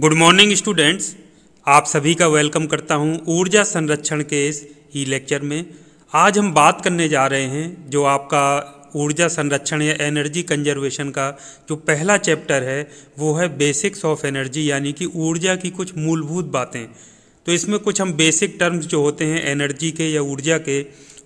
good morning students आप सभी का वेलकम करता हूं ऊर्जा संरक्षण के इस ई लेक्चर में आज हम बात करने जा रहे हैं जो आपका ऊर्जा संरक्षण या एनर्जी कंजर्वेशन का जो पहला चैप्टर है वो है बेसिक्स ऑफ एनर्जी यानी कि ऊर्जा की कुछ मूलभूत बातें तो इसमें कुछ हम बेसिक टर्म्स जो होते हैं एनर्जी के या ऊर्जा के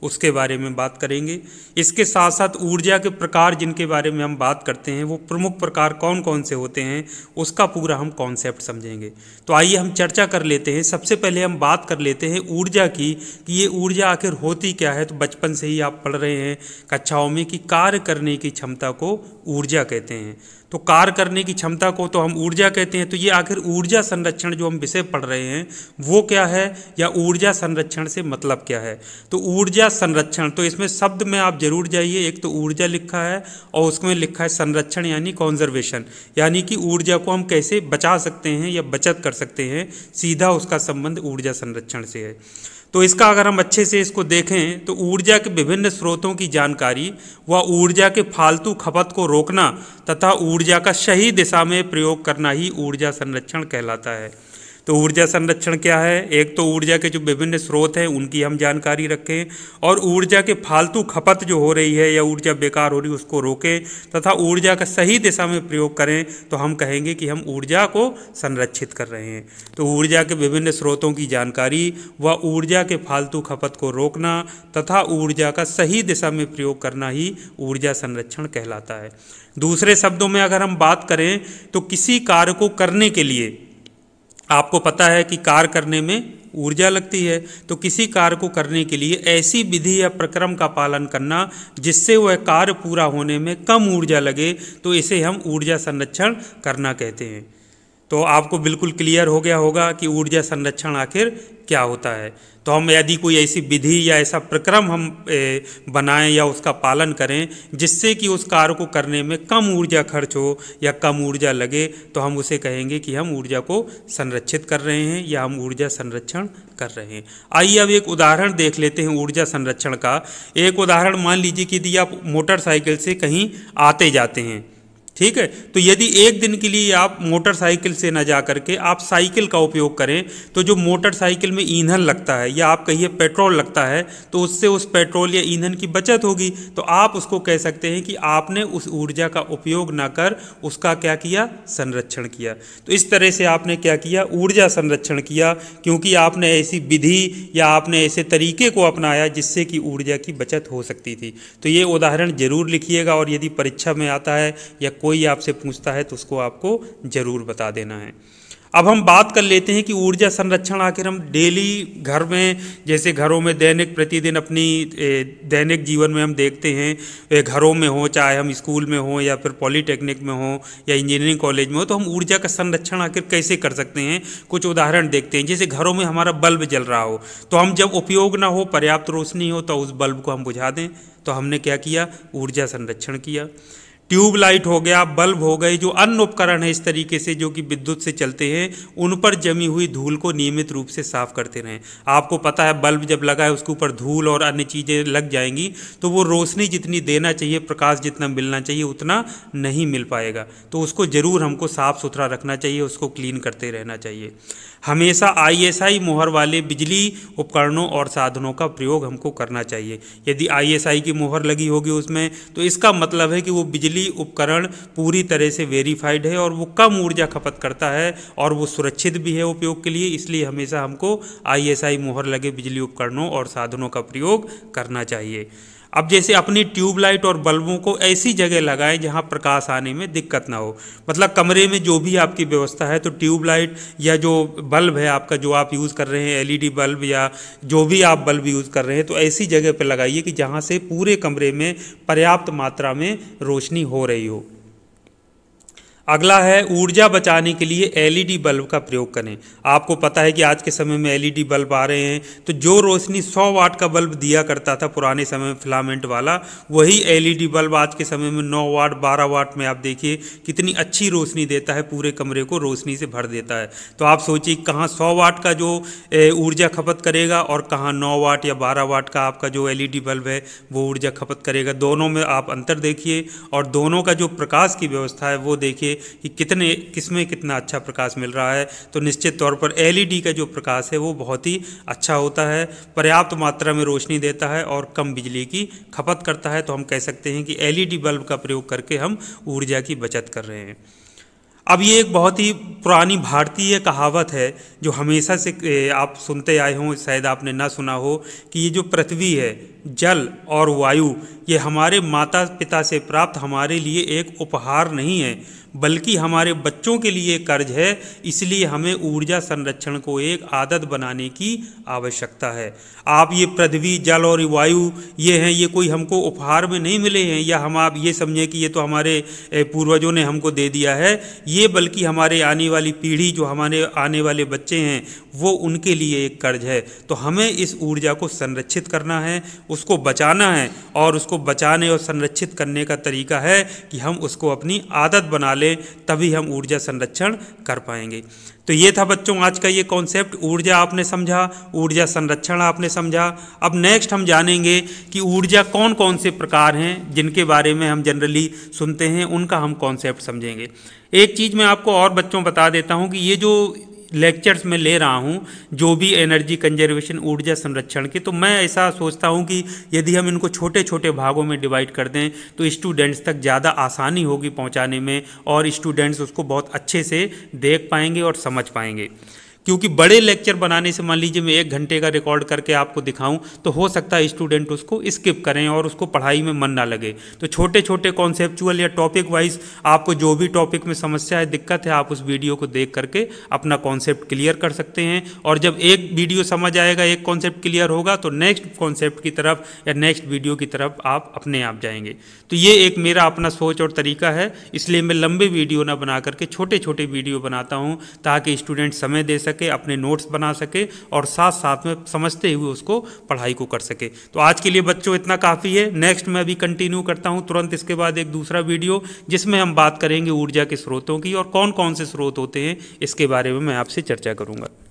उसके बारे में बात करेंगे इसके साथ साथ ऊर्जा के प्रकार जिनके बारे में हम बात करते हैं वो प्रमुख प्रकार कौन कौन से होते हैं उसका पूरा हम कॉन्सेप्ट समझेंगे तो आइए हम चर्चा कर लेते हैं सबसे पहले हम बात कर लेते हैं ऊर्जा की कि ये ऊर्जा आखिर होती क्या है तो बचपन से ही आप पढ़ रहे हैं कक्षाओं में कि कार्य करने की क्षमता को ऊर्जा कहते हैं तो कार्य करने की क्षमता को तो हम ऊर्जा कहते हैं तो ये आखिर ऊर्जा संरक्षण जो हम विषय पढ़ रहे हैं वो क्या है या ऊर्जा संरक्षण से मतलब क्या है तो ऊर्जा संरक्षण तो इसमें शब्द में आप जरूर जाइए एक तो ऊर्जा लिखा है और उसमें लिखा है संरक्षण यानी कॉन्जर्वेशन यानी कि ऊर्जा को हम कैसे बचा सकते हैं या बचत कर सकते हैं सीधा उसका संबंध ऊर्जा संरक्षण से है तो इसका अगर हम अच्छे से इसको देखें तो ऊर्जा के विभिन्न स्रोतों की जानकारी व ऊर्जा के फालतू खपत को रोकना तथा ऊर्जा का सही दिशा में प्रयोग करना ही ऊर्जा संरक्षण कहलाता है तो ऊर्जा संरक्षण क्या है एक तो ऊर्जा के जो विभिन्न स्रोत हैं उनकी हम जानकारी रखें और ऊर्जा के फालतू खपत जो हो रही है या ऊर्जा बेकार हो रही है उसको रोकें तथा ऊर्जा का सही दिशा में प्रयोग करें तो हम कहेंगे कि हम ऊर्जा को संरक्षित कर रहे हैं तो ऊर्जा के विभिन्न स्रोतों की जानकारी व ऊर्जा के फालतू खपत को रोकना तथा ऊर्जा का सही दिशा में प्रयोग करना ही ऊर्जा संरक्षण कहलाता है दूसरे शब्दों में अगर हम बात करें तो किसी कार्य को करने के लिए आपको पता है कि कार्य करने में ऊर्जा लगती है तो किसी कार्य को करने के लिए ऐसी विधि या प्रक्रम का पालन करना जिससे वह कार्य पूरा होने में कम ऊर्जा लगे तो इसे हम ऊर्जा संरक्षण करना कहते हैं तो आपको बिल्कुल क्लियर हो गया होगा कि ऊर्जा संरक्षण आखिर क्या होता है तो हम यदि कोई ऐसी विधि या ऐसा प्रक्रम हम बनाएं या उसका पालन करें जिससे कि उस कार्य को करने में कम ऊर्जा खर्च हो या कम ऊर्जा लगे तो हम उसे कहेंगे कि हम ऊर्जा को संरक्षित कर रहे हैं या हम ऊर्जा संरक्षण कर रहे हैं आइए अब एक उदाहरण देख लेते हैं ऊर्जा संरक्षण का एक उदाहरण मान लीजिए कि यदि आप मोटरसाइकिल से कहीं आते जाते हैं ठीक है तो यदि एक दिन के लिए आप मोटरसाइकिल से ना जा करके आप साइकिल का उपयोग करें तो जो मोटरसाइकिल में ईंधन लगता है या आप कहिए पेट्रोल लगता है तो उससे उस पेट्रोल या ईंधन की बचत होगी तो आप उसको कह सकते हैं कि आपने उस ऊर्जा का उपयोग ना कर उसका क्या किया संरक्षण किया तो इस तरह से आपने क्या किया ऊर्जा संरक्षण किया क्योंकि आपने ऐसी विधि या आपने ऐसे तरीके को अपनाया जिससे कि ऊर्जा की बचत हो सकती थी तो ये उदाहरण जरूर लिखिएगा और यदि परीक्षा में आता है या कोई आपसे पूछता है तो उसको आपको ज़रूर बता देना है अब हम बात कर लेते हैं कि ऊर्जा संरक्षण आखिर हम डेली घर में जैसे घरों में दैनिक प्रतिदिन अपनी दैनिक जीवन में हम देखते हैं घरों में हो चाहे हम स्कूल में हो या फिर पॉलीटेक्निक में हो या इंजीनियरिंग कॉलेज में हो तो हम ऊर्जा का संरक्षण आखिर कैसे कर सकते हैं कुछ उदाहरण देखते हैं जैसे घरों में हमारा बल्ब जल रहा हो तो हम जब उपयोग ना हो पर्याप्त रोशनी हो तो उस बल्ब को हम बुझा दें तो हमने क्या किया ऊर्जा संरक्षण किया ट्यूबलाइट हो गया बल्ब हो गए जो अन्य उपकरण है इस तरीके से जो कि विद्युत से चलते हैं उन पर जमी हुई धूल को नियमित रूप से साफ करते रहें आपको पता है बल्ब जब लगा है उसके ऊपर धूल और अन्य चीज़ें लग जाएंगी तो वो रोशनी जितनी देना चाहिए प्रकाश जितना मिलना चाहिए उतना नहीं मिल पाएगा तो उसको ज़रूर हमको साफ़ सुथरा रखना चाहिए उसको क्लीन करते रहना चाहिए हमेशा आईएसआई मोहर वाले बिजली उपकरणों और साधनों का प्रयोग हमको करना चाहिए यदि आईएसआई की मोहर लगी होगी उसमें तो इसका मतलब है कि वो बिजली डेली उपकरण पूरी तरह से वेरीफाइड है और वो कम ऊर्जा खपत करता है और वो सुरक्षित भी है उपयोग के लिए इसलिए हमेशा हमको आईएसआई मोहर लगे बिजली उपकरणों और साधनों का प्रयोग करना चाहिए अब जैसे अपनी ट्यूबलाइट और बल्बों को ऐसी जगह लगाएं जहां प्रकाश आने में दिक्कत ना हो मतलब कमरे में जो भी आपकी व्यवस्था है तो ट्यूबलाइट या जो बल्ब है आपका जो आप यूज़ कर रहे हैं एलईडी e बल्ब या जो भी आप बल्ब यूज़ कर रहे हैं तो ऐसी जगह पर लगाइए कि जहां से पूरे कमरे में पर्याप्त मात्रा में रोशनी नहीं हो रही हो अगला है ऊर्जा बचाने के लिए एलईडी बल्ब का प्रयोग करें आपको पता है कि आज के समय में एलईडी बल्ब आ रहे हैं तो जो रोशनी 100 वाट का बल्ब दिया करता था पुराने समय में फिलामेंट वाला वही एलईडी बल्ब आज के समय में 9 वाट 12 वाट में आप देखिए कितनी अच्छी रोशनी देता है पूरे कमरे को रोशनी से भर देता है तो आप सोचिए कहाँ सौ वाट का जो ऊर्जा खपत करेगा और कहाँ नौ वाट या बारह वाट का आपका जो एल बल्ब है वो ऊर्जा खपत करेगा दोनों में आप अंतर देखिए और दोनों का जो प्रकाश की व्यवस्था है वो देखिए कि कितने किसमें कितना अच्छा प्रकाश मिल रहा है तो निश्चित तौर पर एलईडी e का जो प्रकाश है वो बहुत ही अच्छा होता है पर्याप्त मात्रा में रोशनी देता है और कम बिजली की खपत करता है तो हम कह सकते हैं कि एलईडी e बल्ब का प्रयोग करके हम ऊर्जा की बचत कर रहे हैं अब ये एक बहुत ही पुरानी भारतीय कहावत है जो हमेशा से आप सुनते आए हों शायद आपने ना सुना हो कि ये जो पृथ्वी है जल और वायु ये हमारे माता पिता से प्राप्त हमारे लिए एक उपहार नहीं है बल्कि हमारे बच्चों के लिए कर्ज है इसलिए हमें ऊर्जा संरक्षण को एक आदत बनाने की आवश्यकता है आप ये पृथ्वी जल और वायु ये हैं ये कोई हमको उपहार में नहीं मिले हैं या हम आप ये समझें कि ये तो हमारे पूर्वजों ने हमको दे दिया है ये बल्कि हमारे आने वाली पीढ़ी जो हमारे आने वाले बच्चे हैं वो उनके लिए एक कर्ज है तो हमें इस ऊर्जा को संरक्षित करना है उसको बचाना है और उसको बचाने और संरक्षित करने का तरीका है कि हम उसको अपनी आदत बना लें तभी हम ऊर्जा संरक्षण कर पाएंगे तो ये था बच्चों आज का ये कॉन्सेप्ट ऊर्जा आपने समझा ऊर्जा संरक्षण आपने समझा अब नेक्स्ट हम जानेंगे कि ऊर्जा कौन कौन से प्रकार हैं जिनके बारे में हम जनरली सुनते हैं उनका हम कॉन्सेप्ट समझेंगे एक चीज़ मैं आपको और बच्चों बता बता देता हूँ कि ये जो लेक्चर्स में ले रहा हूँ जो भी एनर्जी कंजर्वेशन ऊर्जा संरक्षण के तो मैं ऐसा सोचता हूँ कि यदि हम इनको छोटे छोटे भागों में डिवाइड कर दें तो स्टूडेंट्स तक ज़्यादा आसानी होगी पहुँचाने में और स्टूडेंट्स उसको बहुत अच्छे से देख पाएंगे और समझ पाएंगे क्योंकि बड़े लेक्चर बनाने से मान लीजिए मैं एक घंटे का रिकॉर्ड करके आपको दिखाऊं तो हो सकता है स्टूडेंट उसको स्किप करें और उसको पढ़ाई में मन ना लगे तो छोटे छोटे कॉन्सेप्चुअल या टॉपिक वाइज आपको जो भी टॉपिक में समस्या है दिक्कत है आप उस वीडियो को देख करके अपना कॉन्सेप्ट क्लियर कर सकते हैं और जब एक वीडियो समझ आएगा एक कॉन्सेप्ट क्लियर होगा तो नेक्स्ट कॉन्सेप्ट की तरफ या नेक्स्ट वीडियो की तरफ आप अपने आप जाएंगे तो ये एक मेरा अपना सोच और तरीका है इसलिए मैं लंबे वीडियो ना बना करके छोटे छोटे वीडियो बनाता हूँ ताकि स्टूडेंट समय दे सके सके अपने नोट्स बना सके और साथ साथ में समझते हुए उसको पढ़ाई को कर सके तो आज के लिए बच्चों इतना काफ़ी है नेक्स्ट मैं अभी कंटिन्यू करता हूँ तुरंत इसके बाद एक दूसरा वीडियो जिसमें हम बात करेंगे ऊर्जा के स्रोतों की और कौन कौन से स्रोत होते हैं इसके बारे में मैं आपसे चर्चा करूँगा